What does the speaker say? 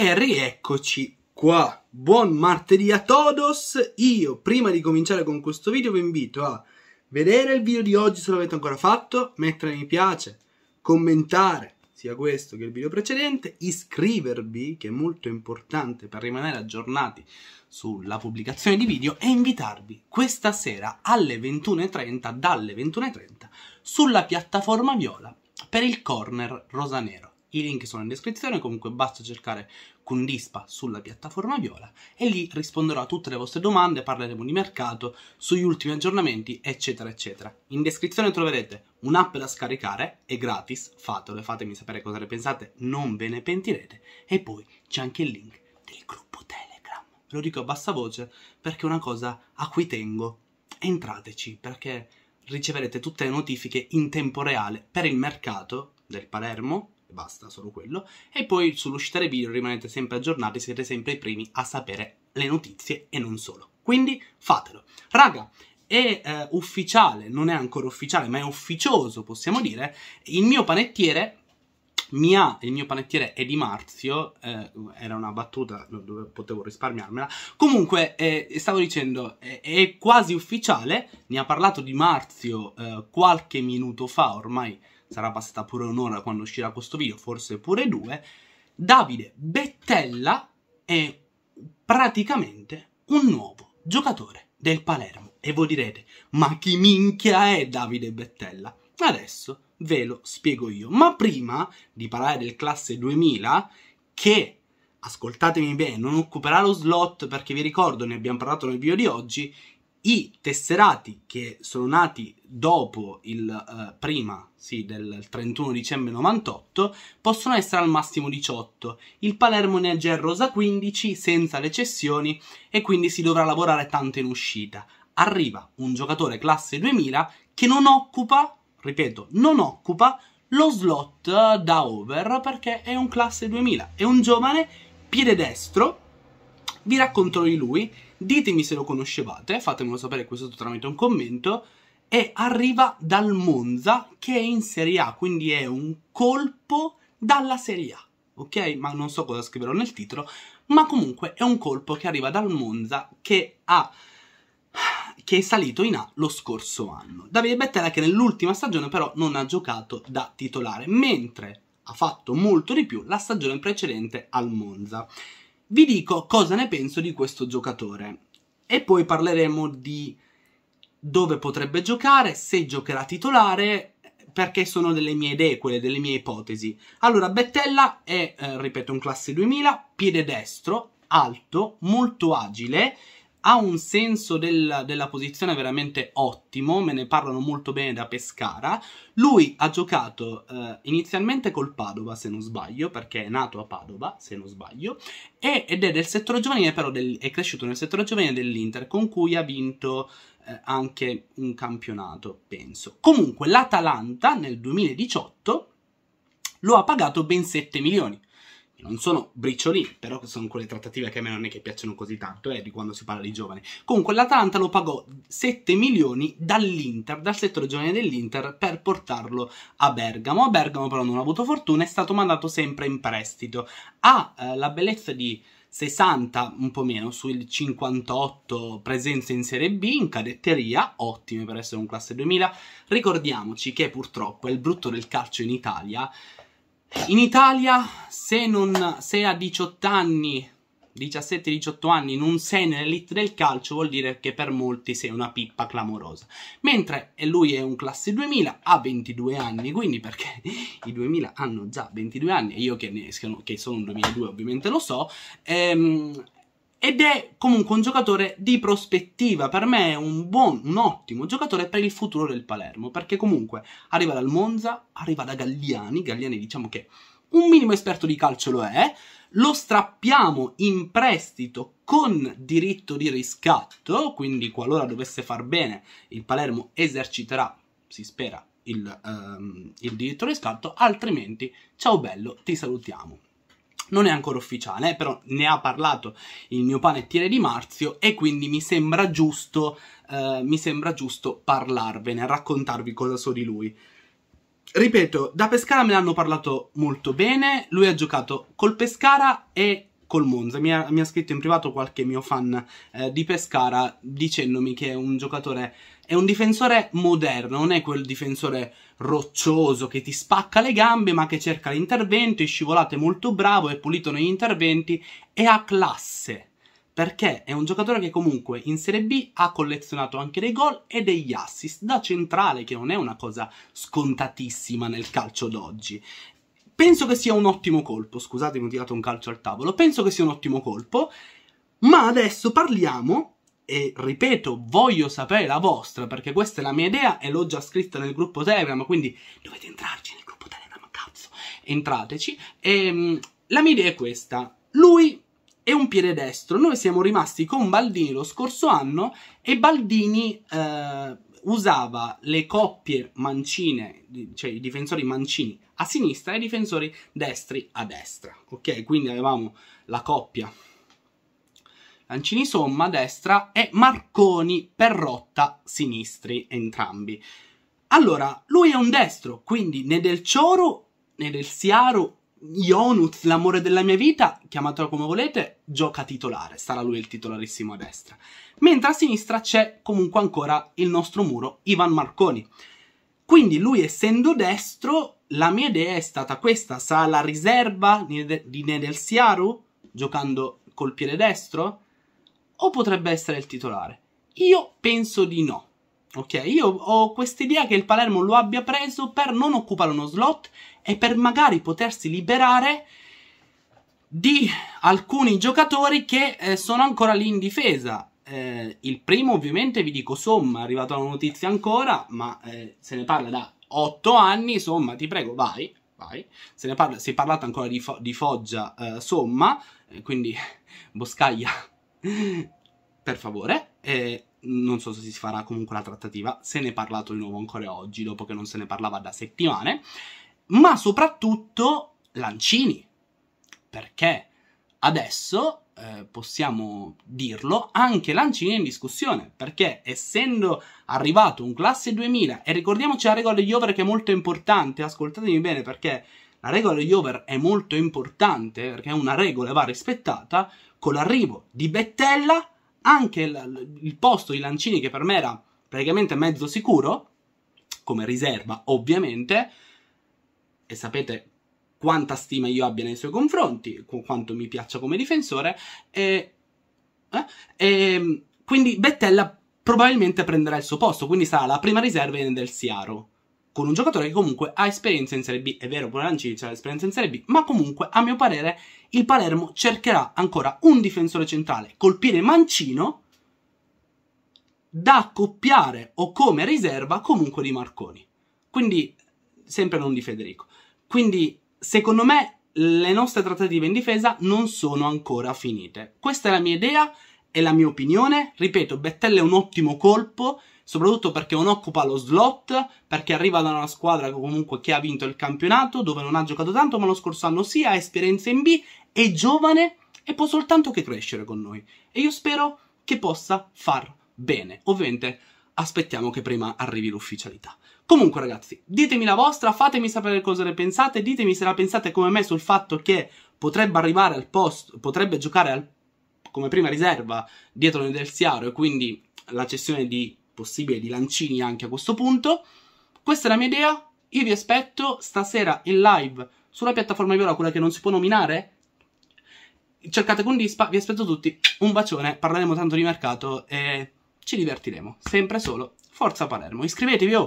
E rieccoci qua. Buon martedì a todos. Io, prima di cominciare con questo video, vi invito a vedere il video di oggi se l'avete ancora fatto, mettere mi piace, commentare sia questo che il video precedente, iscrivervi, che è molto importante per rimanere aggiornati sulla pubblicazione di video, e invitarvi questa sera alle 21.30, dalle 21.30, sulla piattaforma viola per il corner rosanero. I link sono in descrizione, comunque basta cercare Kundispa sulla piattaforma Viola e lì risponderò a tutte le vostre domande, parleremo di mercato, sugli ultimi aggiornamenti, eccetera, eccetera. In descrizione troverete un'app da scaricare, è gratis, fatelo e fatemi sapere cosa ne pensate, non ve ne pentirete e poi c'è anche il link del gruppo Telegram. Ve lo dico a bassa voce perché è una cosa a cui tengo. Entrateci perché riceverete tutte le notifiche in tempo reale per il mercato del Palermo, e basta, solo quello. E poi sull'uscita dei video rimanete sempre aggiornati, siete sempre i primi a sapere le notizie e non solo. Quindi fatelo. Raga, è eh, ufficiale, non è ancora ufficiale, ma è ufficioso, possiamo dire, il mio panettiere mia, il mio panettiere è di Marzio, eh, era una battuta dove potevo risparmiarmela. Comunque, eh, stavo dicendo, eh, è quasi ufficiale, ne ha parlato di Marzio eh, qualche minuto fa ormai sarà passata pure un'ora quando uscirà questo video, forse pure due, Davide Bettella è praticamente un nuovo giocatore del Palermo. E voi direte, ma chi minchia è Davide Bettella? Adesso ve lo spiego io. Ma prima di parlare del classe 2000, che, ascoltatemi bene, non occuperà lo slot perché vi ricordo, ne abbiamo parlato nel video di oggi, i tesserati che sono nati dopo il eh, prima, sì, del 31 dicembre 98, possono essere al massimo 18. Il Palermo ne rosa 15 senza recessioni e quindi si dovrà lavorare tanto in uscita. Arriva un giocatore classe 2000 che non occupa, ripeto, non occupa lo slot eh, da over perché è un classe 2000, è un giovane piede destro vi racconto di lui, ditemi se lo conoscevate, fatemelo sapere questo tramite un commento, e arriva dal Monza che è in Serie A, quindi è un colpo dalla Serie A, ok? Ma non so cosa scriverò nel titolo, ma comunque è un colpo che arriva dal Monza che ha che è salito in A lo scorso anno. Davide Bettella che nell'ultima stagione però non ha giocato da titolare, mentre ha fatto molto di più la stagione precedente al Monza vi dico cosa ne penso di questo giocatore e poi parleremo di dove potrebbe giocare, se giocherà titolare, perché sono delle mie idee, quelle delle mie ipotesi. Allora, Bettella è, eh, ripeto, un classe 2000, piede destro, alto, molto agile, ha un senso del, della posizione veramente ottimo, me ne parlano molto bene da Pescara. Lui ha giocato eh, inizialmente col Padova, se non sbaglio, perché è nato a Padova, se non sbaglio, e, ed è del settore giovanile, però del, è cresciuto nel settore giovanile dell'Inter, con cui ha vinto eh, anche un campionato, penso. Comunque l'Atalanta nel 2018 lo ha pagato ben 7 milioni non sono bricioli, però sono quelle trattative che a me non è che piacciono così tanto, è eh, di quando si parla di giovani. Comunque l'Atalanta lo pagò 7 milioni dall'Inter, dal settore giovane dell'Inter, per portarlo a Bergamo. A Bergamo però non ha avuto fortuna, è stato mandato sempre in prestito. Ha eh, la bellezza di 60, un po' meno, sui 58 presenze in Serie B, in cadetteria, ottime per essere un classe 2000. Ricordiamoci che purtroppo è il brutto del calcio in Italia, in Italia, se, non, se a 18 anni, 17-18 anni, non sei nell'elite del calcio, vuol dire che per molti sei una pippa clamorosa. Mentre lui è un classe 2000, ha 22 anni, quindi perché i 2000 hanno già 22 anni, e io che, ne, che sono un 2002 ovviamente lo so, ehm, ed è comunque un giocatore di prospettiva, per me è un buon, un ottimo giocatore per il futuro del Palermo, perché comunque arriva dal Monza, arriva da Galliani, Galliani diciamo che un minimo esperto di calcio lo è, lo strappiamo in prestito con diritto di riscatto, quindi qualora dovesse far bene il Palermo eserciterà, si spera, il, um, il diritto di riscatto, altrimenti ciao bello, ti salutiamo. Non è ancora ufficiale, però ne ha parlato il mio panettiere di Marzio e quindi mi sembra giusto, eh, mi sembra giusto parlarvene, raccontarvi cosa so di lui. Ripeto, da Pescara me l'hanno parlato molto bene, lui ha giocato col Pescara e col Monza. Mi ha, mi ha, scritto in privato qualche mio fan eh, di Pescara dicendomi che è un giocatore è un difensore moderno, non è quel difensore roccioso che ti spacca le gambe, ma che cerca l'intervento, è scivolato, è molto bravo, è pulito negli interventi e ha classe. Perché è un giocatore che comunque in Serie B ha collezionato anche dei gol e degli assist da centrale, che non è una cosa scontatissima nel calcio d'oggi. Penso che sia un ottimo colpo, scusatemi ho tirato un calcio al tavolo, penso che sia un ottimo colpo, ma adesso parliamo e ripeto, voglio sapere la vostra perché questa è la mia idea e l'ho già scritta nel gruppo Telegram, quindi dovete entrarci nel gruppo Telegram, cazzo, entrateci. E, ehm, la mia idea è questa, lui è un piede destro, noi siamo rimasti con Baldini lo scorso anno e Baldini eh, usava le coppie mancine, cioè i difensori mancini a sinistra e i difensori destri a destra, ok? Quindi avevamo la coppia Lancini Somma destra e Marconi per rotta sinistri entrambi. Allora, lui è un destro, quindi né del Cioro né del Siaro Ionut, l'amore della mia vita, chiamatelo come volete, gioca titolare, sarà lui il titolarissimo a destra. Mentre a sinistra c'è comunque ancora il nostro muro Ivan Marconi. Quindi lui essendo destro, la mia idea è stata questa, sarà la riserva di Nedelsiaru giocando col piede destro? o potrebbe essere il titolare? Io penso di no. Ok, io ho quest'idea che il Palermo lo abbia preso per non occupare uno slot e per magari potersi liberare di alcuni giocatori che eh, sono ancora lì in difesa. Eh, il primo ovviamente vi dico Somma, è arrivata la notizia ancora, ma eh, se ne parla da 8 anni, Somma ti prego vai, vai. Se ne parla, si è parlato ancora di, fo- di Foggia eh, Somma, eh, quindi Boscaglia per favore. E non so se si farà comunque la trattativa, se ne è parlato di nuovo ancora oggi, dopo che non se ne parlava da settimane. Ma soprattutto Lancini, perché adesso eh, possiamo dirlo, anche Lancini è in discussione, perché essendo arrivato un classe 2000, e ricordiamoci la regola degli over che è molto importante, ascoltatemi bene perché la regola degli over è molto importante, perché è una regola e va rispettata, con l'arrivo di Bettella, anche il, il posto di Lancini, che per me era praticamente mezzo sicuro, come riserva ovviamente, e sapete quanta stima io abbia nei suoi confronti, quanto mi piaccia come difensore, e, eh, e quindi Bettella probabilmente prenderà il suo posto, quindi sarà la prima riserva del Siaro con un giocatore che comunque ha esperienza in Serie B, è vero Bonancini ha esperienza in Serie B, ma comunque a mio parere il Palermo cercherà ancora un difensore centrale, colpire Mancino da accoppiare o come riserva comunque di Marconi. Quindi sempre non di Federico. Quindi secondo me le nostre trattative in difesa non sono ancora finite. Questa è la mia idea, è la mia opinione. Ripeto, Bettella è un ottimo colpo soprattutto perché non occupa lo slot, perché arriva da una squadra comunque che ha vinto il campionato, dove non ha giocato tanto, ma lo scorso anno sì, ha esperienza in B, è giovane e può soltanto che crescere con noi. E io spero che possa far bene. Ovviamente aspettiamo che prima arrivi l'ufficialità. Comunque ragazzi, ditemi la vostra, fatemi sapere cosa ne pensate, ditemi se la pensate come me sul fatto che potrebbe arrivare al posto, potrebbe giocare al, come prima riserva dietro nel Delsiaro e quindi la cessione di possibile di Lancini anche a questo punto. Questa è la mia idea, io vi aspetto stasera in live sulla piattaforma viola, quella che non si può nominare. Cercate con Dispa, vi aspetto tutti, un bacione, parleremo tanto di mercato e ci divertiremo. Sempre solo, forza Palermo, iscrivetevi oh!